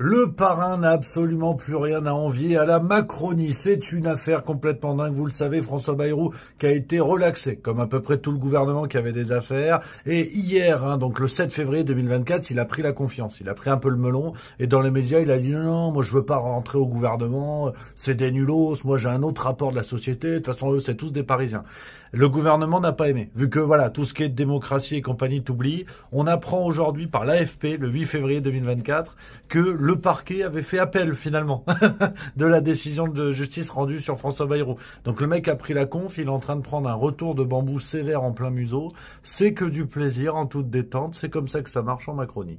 Le parrain n'a absolument plus rien à envier à la Macronie. C'est une affaire complètement dingue. Vous le savez, François Bayrou qui a été relaxé, comme à peu près tout le gouvernement qui avait des affaires. Et hier, hein, donc le 7 février 2024, il a pris la confiance. Il a pris un peu le melon. Et dans les médias, il a dit non, non moi je veux pas rentrer au gouvernement. C'est des nulos. Moi j'ai un autre rapport de la société. De toute façon, eux, c'est tous des Parisiens. Le gouvernement n'a pas aimé. Vu que voilà, tout ce qui est démocratie et compagnie t'oublie. On apprend aujourd'hui par l'AFP, le 8 février 2024, que le le parquet avait fait appel finalement de la décision de justice rendue sur François Bayrou. Donc le mec a pris la conf, il est en train de prendre un retour de bambou sévère en plein museau. C'est que du plaisir en toute détente, c'est comme ça que ça marche en Macronie.